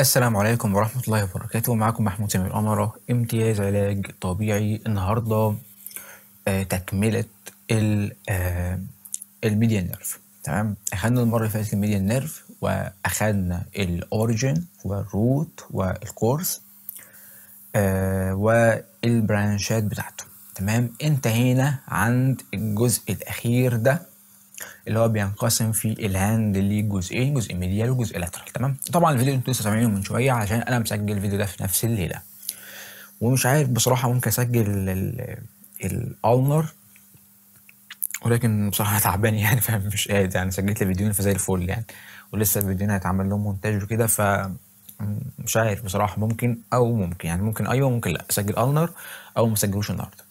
السلام عليكم ورحمة الله وبركاته معكم محمود سامي القمرة امتياز علاج طبيعي النهاردة آه، تكملة آه، الميديا نيرف تمام أخدنا المرة اللي فاتت الميديا نيرف وأخدنا الأوريجن والروت والكورس آه، والبرانشات بتاعته تمام انتهينا عند الجزء الاخير ده اللي هو بينقسم في الهاند لجزئين جزء ميديال وجزء لاترال تمام طبعا الفيديو انتوا لسه سامعينه من شويه عشان انا مسجل الفيديو ده في نفس الليله ومش عارف بصراحه ممكن اسجل الالنر ولكن بصراحه تعبان يعني فمش قادر يعني سجلت الفيديوين فزي الفل يعني ولسه الفيديوين هيتعمل لهم مونتاج وكده ف مش عارف بصراحه ممكن او ممكن يعني ممكن ايوه ممكن لا اسجل النر او ما اسجلوش النهارده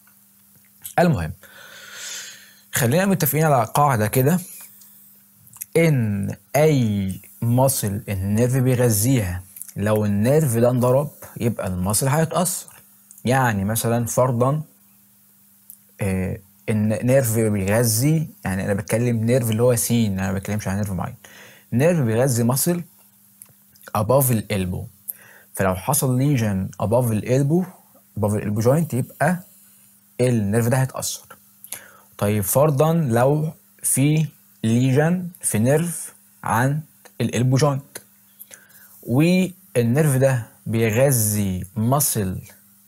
المهم خلينا متفقين على قاعدة كده إن أي مصل النيرف بيغذيها لو النيرف ده انضرب يبقى المصل هيتأثر يعني مثلا فرضا آه نيرف بيغذي يعني أنا بتكلم نيرف اللي هو سين يعني أنا ما بتكلمش عن نيرف معين نيرف بيغذي مصل أباف الالبو فلو حصل ليجن أباف الالبو أباف الالبو جوينت يبقى النيرف ده هيتأثر طيب فرضا لو في ليجن في نيرف عند الالبو جوينت والنيرف ده بيغذي ماسل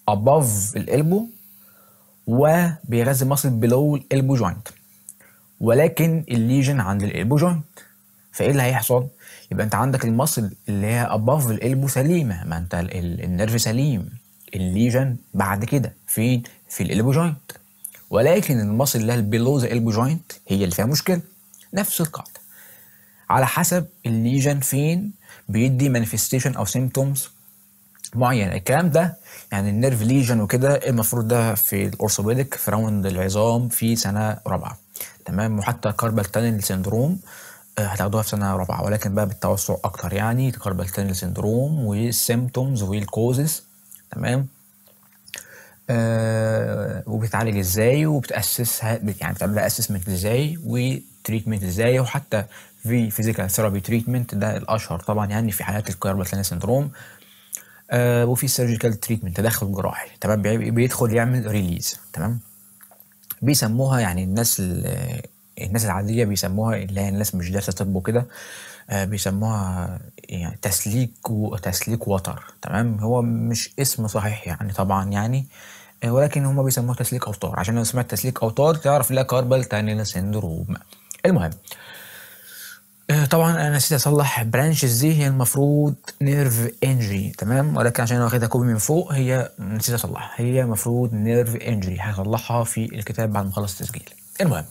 أبوف الالبو وبيغذي ماسل بلو الالبو جوينت ولكن الليجن عند الالبو جوينت فايه اللي هيحصل؟ يبقى انت عندك الماسل اللي هي أبوف الالبو سليمه ما انت النيرف سليم الليجن بعد كده فين في الالبو جوينت ولكن المصل اللي هي البيلو ذا البو جوينت هي اللي فيها مشكله نفس القاعده على حسب الليجن فين بيدي مانيفستيشن او سيمتومز معينه الكلام ده يعني النيرف ليجن وكده المفروض ده في الاورثوبيدك في راوند العظام في سنه رابعه تمام وحتى كاربال تانل سندروم هتاخدوها في سنه رابعه ولكن بقى بالتوسع اكتر يعني كاربال تانل سندروم والسيمتومز والكوزز تمام آه وبتعالج ازاي وبتاسسها يعني بتعمل اسسمنت ازاي وتريتمنت ازاي وحتى في فيزيكال ثيرابي تريتمنت ده الاشهر طبعا يعني في حالات الكيربتلاني سندروم آه وفي سيرجيكال تريتمنت تدخل جراحي تمام بيدخل يعمل ريليز تمام بيسموها يعني الناس الناس العاديه بيسموها اللي هي الناس مش دارسه طب وكده آه، بيسموها يعني تسليك وتسليك وتر تمام هو مش اسم صحيح يعني طبعا يعني آه، ولكن هما بيسموها تسليك اوتار عشان لو سمعت تسليك اوتار تعرف لا كاربل تانيلا سندروم المهم آه، طبعا انا نسيت اصلح برانشز دي هي المفروض نيرف انجري تمام ولكن عشان انا واخدها كوبي من فوق هي نسيت اصلحها هي المفروض نيرف انجري هصلحها في الكتاب بعد ما اخلص التسجيل المهم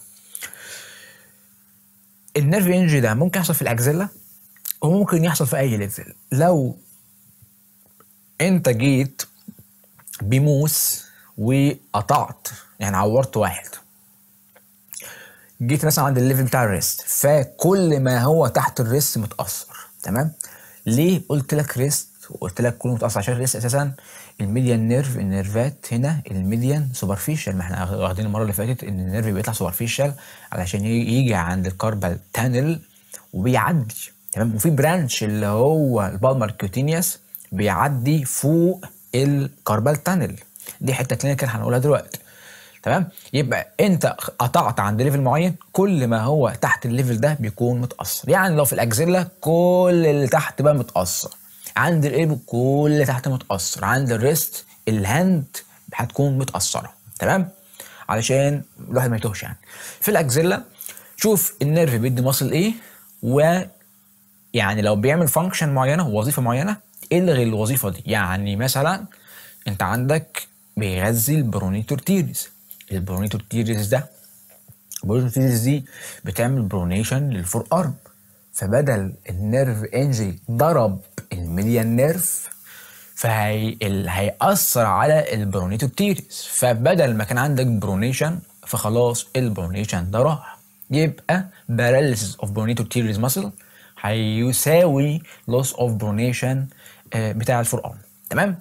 النيرف انجري ده ممكن يحصل في الاكزيلا وممكن يحصل في اي ليفل لو انت جيت بموس وقطعت يعني عورت واحد جيت مثلا عند الليفل بتاع الريست فكل ما هو تحت الريست متاثر تمام ليه قلت لك ريست وقلت لك كله متاثر عشان الريست اساسا الميديان نيرف النيرفات هنا الميديان سوبرفيشال ما احنا واخدين المره اللي فاتت ان النيرف بيطلع سوبرفيشال علشان يجي عند الكاربال تانل وبيعدي تمام وفي برانش اللي هو البالمر كوتينيوس بيعدي فوق الكاربال تانل دي حته كلينيكال هنقولها دلوقتي تمام يبقى انت قطعت عند ليفل معين كل ما هو تحت الليفل ده بيكون متاثر يعني لو في الاجزله كل اللي تحت بقى متاثر عند الايب كل تحت متاثر عند الريست الهاند هتكون متاثره تمام علشان الواحد ما يتوهش يعني في الاكزيلا شوف النيرف بيدي مصل ايه و يعني لو بيعمل فانكشن معينه وظيفه معينه الغي الوظيفه دي يعني مثلا انت عندك بيغذي البرونيتور تيريز البرونيتور تيريز ده البرونيتور تيريز دي بتعمل برونيشن للفور ارم فبدل النيرف انجري ضرب المليونيرف فهي هيأثر على البرونيتوكتيريس فبدل ما كان عندك برونيشن فخلاص البرونيشن ده راح يبقى اوف برونيتو bronchioteres ماسل هيساوي لوس اوف برونيشن آه، بتاع الفور ارم تمام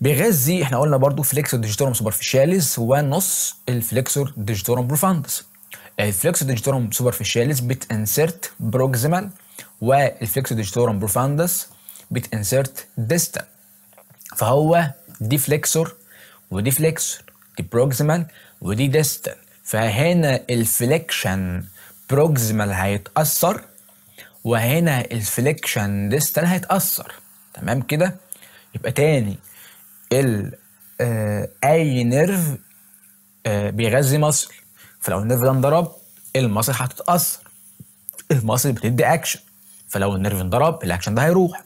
بيغذي احنا قلنا برضو فليكسور ديجيتورم سوبرفيشاليس ونص الفليكسور ديجيتورم بروفاندس الفليكسور ديجيتورم سوبرفيشاليس بتانسرت بروكسيمال والفليكسد ديجيتورم بروفاندس بتانسرت ديستا فهو دي فليكسور ودي فليكسور دي بروكسيمال ودي ديستال فهنا الفليكشن بروكسيمال هيتأثر وهنا الفليكشن ديستال هيتأثر تمام كده يبقى تاني ال آه، اي نيرف آه، بيغذي مصر فلو النيرف ده انضرب المصل هتتأثر المصل بتدي اكشن فلو النيرف انضرب الاكشن ده هيروح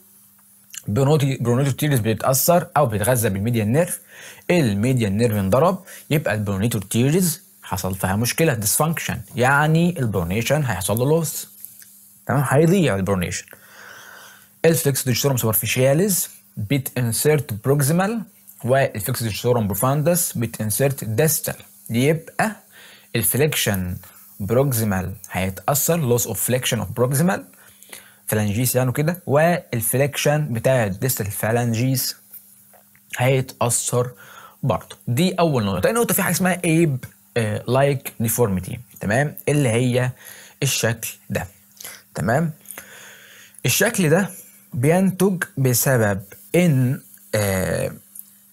برونيتو تيريز بتتاثر او بيتغذى بالميديا نيرف الميديا نيرف انضرب يبقى البرونيتو تيريز حصل فيها مشكله ديسفانكشن يعني البرونيشن هيحصل له لوس تمام هيضيع البرونيشن الفليكس ديجيتورم سوبرفيشياليز انسيرت بروكسيمال والفليكس ديجيتورم بروفاندس انسيرت ديستال يبقى الفليكشن بروكسيمال هيتاثر لوس اوف فليكشن اوف بروكسيمال فلانجيس يعني كده والفليكشن بتاع الديست فلانجيس هيتاثر برضه دي اول نقطه تاني نقطه في حاجه اسمها ايب لايك ديفورميتي تمام اللي هي الشكل ده تمام الشكل ده بينتج بسبب ان آه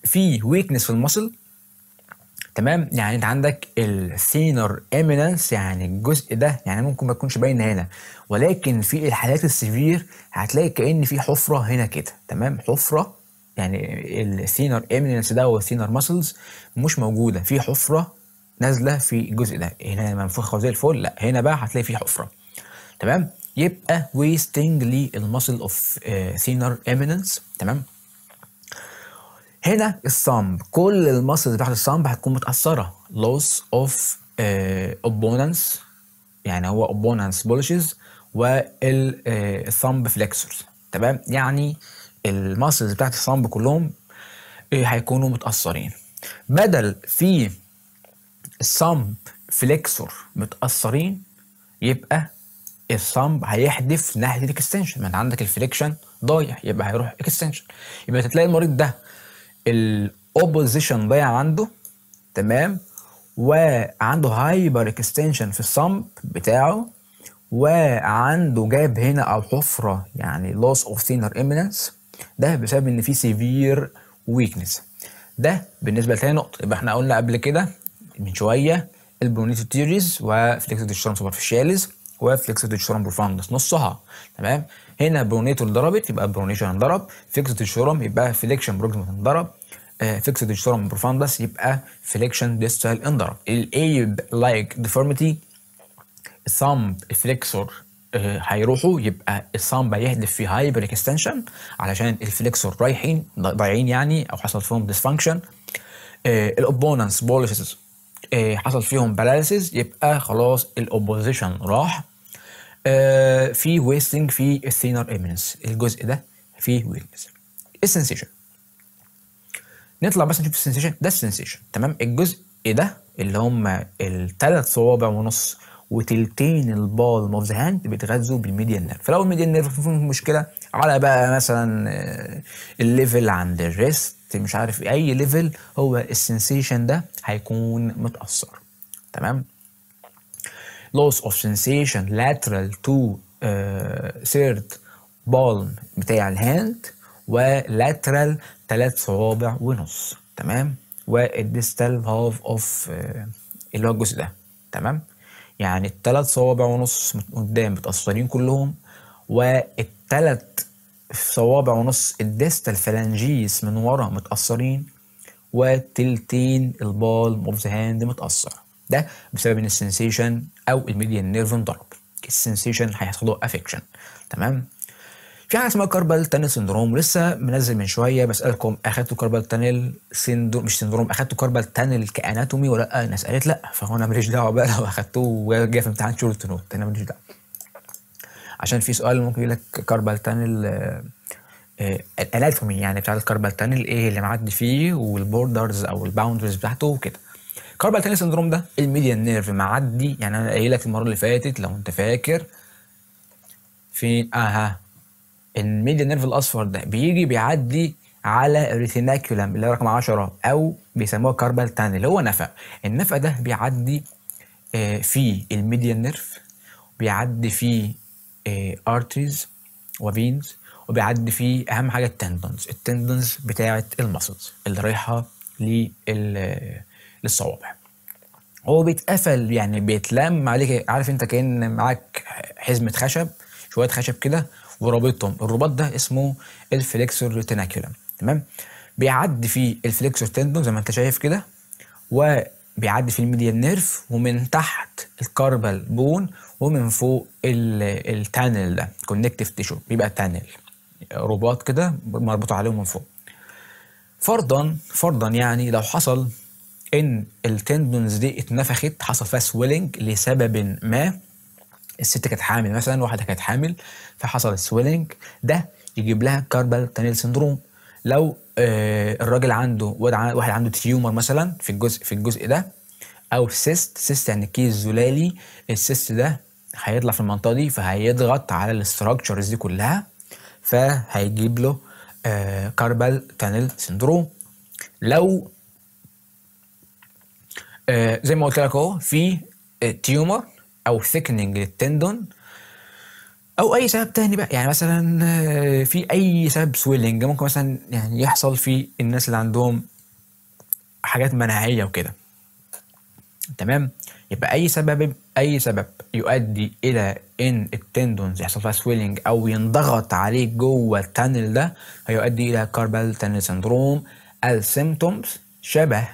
في ويكنس في المسل تمام يعني انت عندك السينيور ايمننس يعني الجزء ده يعني ممكن ما تكونش باينه هنا ولكن في الحالات السيفير هتلاقي كان في حفره هنا كده تمام حفره يعني السينيور ايمننس ده والسينيور ماسلز مش موجوده في حفره نازله في الجزء ده هنا منفوخه زي الفل لا هنا بقى هتلاقي في حفره تمام يبقى ويستنج للماسل اوف سينيور ايمننس تمام هنا الصامب كل الماسلز بتاعت الصامب هتكون متاثره لوس اوف opponents يعني هو opponents بولشز والثامب فليكسورز تمام يعني الماسلز بتاعت الثامب كلهم آه، هيكونوا متاثرين بدل في الثامب فليكسور متاثرين يبقى الثامب هيحدف ناحيه الاكستنشن ما انت عندك الفليكشن ضايع يبقى هيروح اكستنشن يبقى تلاقي المريض ده الاوبوزيشن ضيع عنده تمام وعنده هايبر اكستنشن في الصمب بتاعه وعنده جاب هنا او حفره يعني لوس اوف سينر اميننس ده بسبب ان في سيفير ويكنس ده بالنسبه لتاني نقطه يبقى احنا قلنا قبل كده من شويه البرونيتو تيريز وفليكسو ديشترم سوبرفيشاليز وفليكسيتي شرم بروفاندس نصها تمام هنا برونيتور ضربت يبقى برونيشن آه، انضرب فيكسد الشورم آه، يبقى فليكشن بروكس انضرب فيكسد الشورم بروفاندس يبقى فليكشن ديستال انضرب الايب لايك ديفورميتي الثامب الفليكسور هيروحوا يبقى الصامبا هيهدف في هايبر اكستنشن علشان الفليكسور رايحين ضايعين يعني او حصل فيهم ديسفانكشن آه، الاوبوننس بوليسز حصل فيهم بالاليسز يبقى خلاص الاوبوزيشن راح آه، في ويستنج في الثينر امينس الجزء ده فيه ويكنس السنسيشن نطلع بس نشوف السنسيشن ده السنسيشن تمام الجزء ده اللي هم الثلاث صوابع ونص وتلتين البال اوف ذا هاند بيتغذوا بالميديان نيرف فلو الميديال نيرف في مشكله على بقى مثلا آه، الليفل عند الريست مش عارف اي ليفل هو السنسيشن ده هيكون متاثر تمام loss of sensation lateral to uh, third palm بتاع الهاند و lateral ثلاث صوابع ونص تمام والديستال هاف اوف اللي هو الجزء ده تمام يعني الثلاث صوابع ونص قدام متأثرين كلهم والثلاث صوابع ونص الديستال فلانجيس من ورا متأثرين وتلتين البالم اوف ذا هاند متأثر ده بسبب ان السنسيشن او الميديان نيرف انضرب السنسيشن هيحصل له افكشن تمام في حاجه اسمها كاربال تانل سندروم ولسه منزل من شويه بسالكم اخدتوا كاربال تانل سندروم مش سندروم اخدتوا كاربال تانل كاناتومي ولا لا الناس قالت لا فهو انا ماليش دعوه بقى لو اخدتوه وجاي في امتحان شورت نوت انا ماليش دعوه عشان في سؤال ممكن يقول لك كاربال تانل الاناتومي يعني بتاع الكاربال تانل ايه اللي معدي فيه والبوردرز او الباوندرز بتاعته وكده كاربال تاني سندروم ده الميديا نيرف معدي يعني انا قايل لك المره اللي فاتت لو انت فاكر فين اها الميديا نيرف الاصفر ده بيجي بيعدي على الريثيناكيولم اللي هو رقم 10 او بيسموه كاربال تاني اللي هو نفق النفق ده بيعدي آه، في الميديا نيرف بيعدي في ارتريز آه، وفينز وبيعدي في اهم حاجه التندونز التندونز بتاعه المسلز اللي رايحه لل للصوابع هو بيتقفل يعني بيتلم عليك عارف انت كان معاك حزمه خشب شويه خشب كده ورابطهم الرباط ده اسمه الفليكسور تناكيولم تمام بيعدي فيه الفليكسور تندون زي ما انت شايف كده وبيعدي في الميديال نيرف ومن تحت الكاربال بون ومن فوق التانل ده كونكتيف تيشو بيبقى تانل رباط كده مربوط عليهم من فوق فرضا فرضا يعني لو حصل ان التندونز دي اتنفخت حصل فيها سويلنج لسبب ما الست كانت حامل مثلا واحده كانت حامل فحصل سويلنج ده يجيب لها كاربال تانيل سندروم لو آه الراجل عنده واحد عنده تيومر مثلا في الجزء في الجزء ده او سيست سيست يعني كيس زلالي السيست ده هيطلع في المنطقه دي فهيضغط على الاستراكشرز دي كلها فهيجيب له آه كاربال تانيل سندروم لو آه، زي ما قلت لك اهو في تيومر آه، او ثيكننج للتندون او اي سبب تاني بقى يعني مثلا آه، في اي سبب سويلنج ممكن مثلا يعني يحصل في الناس اللي عندهم حاجات مناعيه وكده تمام يبقى اي سبب اي سبب يؤدي الى ان التندونز يحصل فيها سويلنج او ينضغط عليه جوه التانل ده هيؤدي الى كاربال تانل سندروم السيمتومز شبه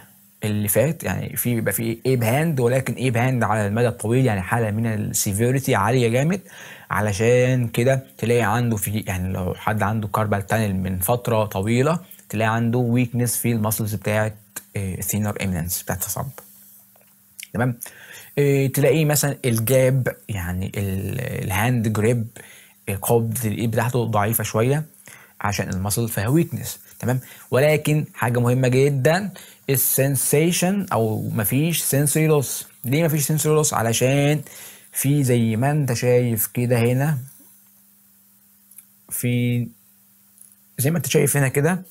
اللي فات يعني في بيبقى في ايب هاند ولكن ايب هاند على المدى الطويل يعني حاله من السيفيرتي عاليه جامد علشان كده تلاقي عنده في يعني لو حد عنده كاربال تانل من فتره طويله تلاقي عنده ويكنس في المسلز بتاعت ثينر آه، اميننس بتاعت الصب تمام آه، تلاقيه مثلا الجاب يعني الهاند آه، جريب قبضه الايد بتاعته ضعيفه شويه عشان المسل فيها ويكنس تمام ولكن حاجه مهمه جدا السنسيشن او مفيش سنسوري لوس ليه مفيش سنسوري لوس علشان في زي ما انت شايف كده هنا في زي ما انت شايف هنا كده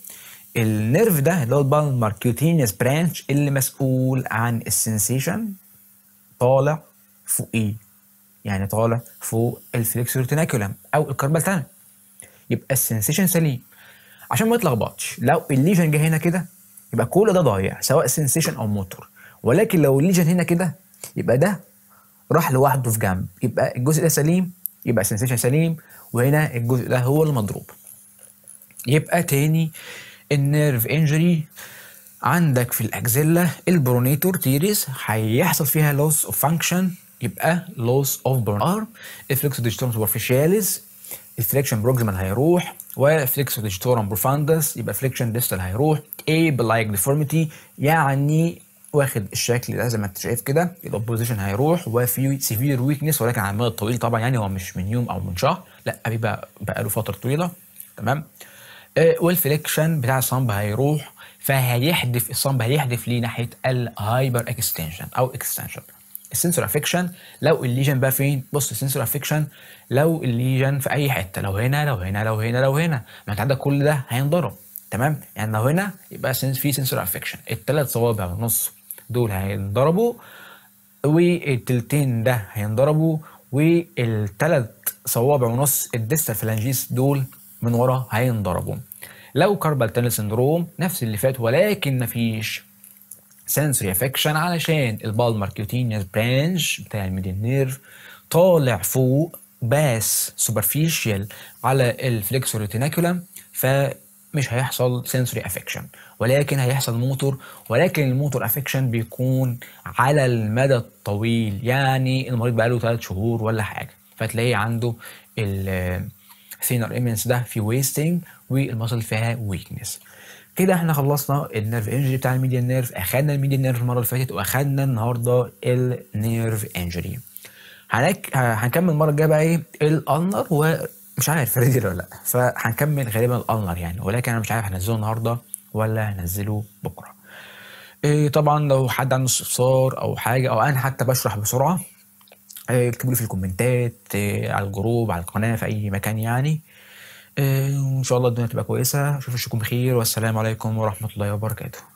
النيرف ده اللي هو البالمر كيوتينيوس برانش اللي مسؤول عن السنسيشن طالع فوق ايه يعني طالع فوق الفليكسور تناكولم او الكربال تانك يبقى السنسيشن سليم عشان ما يتلخبطش لو الليجن جه هنا كده يبقى كل ده ضايع سواء سنسيشن او موتور ولكن لو الليجن هنا كده يبقى ده راح لوحده في جنب يبقى الجزء ده سليم يبقى سنسيشن سليم وهنا الجزء ده هو المضروب يبقى تاني النيرف انجري عندك في الاكزيلا البرونيتور تيريس هيحصل فيها لوس اوف فانكشن يبقى لوس اوف برون ارم افلكس ديجيتال سوبرفيشاليز الفليكشن بروكسيمال هيروح وفليكس ديجيتورم بروفاندس يبقى فليكشن ديستال هيروح اي بلايك ديفورميتي يعني واخد الشكل ده زي ما انت شايف كده الاوبوزيشن هيروح وفي سيفير ويكنس ولكن على المدى الطويل طبعا يعني هو مش من يوم او من شهر لا بيبقى بقى له فتره طويله تمام آه والفليكشن بتاع الصنب هيروح فهيحدف الصنب هيحدف ليه ناحيه الهايبر اكستنشن او اكستنشن السنسور افكشن لو الليجن بقى فين بص السنسور افكشن لو الليجن في اي حته لو هنا لو هنا لو هنا لو هنا ما انت عندك كل ده هينضرب تمام يعني لو هنا يبقى في سنسور افكشن الثلاث صوابع ونص دول هينضربوا والتلتين ده هينضربوا والثلاث صوابع ونص الديستال فلانجيس دول من ورا هينضربوا لو كاربال تانل سندروم نفس اللي فات ولكن مفيش سنسوري افكشن علشان البالمر كيوتينيوس برانش بتاع الميديان نيرف طالع فوق باس سوبرفيشال على الفليكسور ريتيناكولم فمش هيحصل سنسوري افكشن ولكن هيحصل موتور ولكن الموتور افكشن بيكون على المدى الطويل يعني المريض بقاله ثلاث شهور ولا حاجه فتلاقيه عنده الثينر ايمنس uh, ده في ويستنج والمصل فيها ويكنس كده احنا خلصنا النيرف انجري بتاع الميديان نيرف اخدنا الميديان نيرف المره اللي فاتت واخدنا النهارده النيرف انجري هنك... هنكمل المره الجايه بقى ايه الالنر ومش عارف ريدي ولا لا فهنكمل غالبا الالنر يعني ولكن انا مش عارف هنزله النهارده ولا هنزله بكره إيه طبعا لو حد عنده استفسار او حاجه او انا حتى بشرح بسرعه إيه، اكتبوا لي في الكومنتات إيه، على الجروب على القناه في اي مكان يعني وان شاء الله الدنيا تبقى كويسه اشوف وشكم بخير والسلام عليكم ورحمه الله وبركاته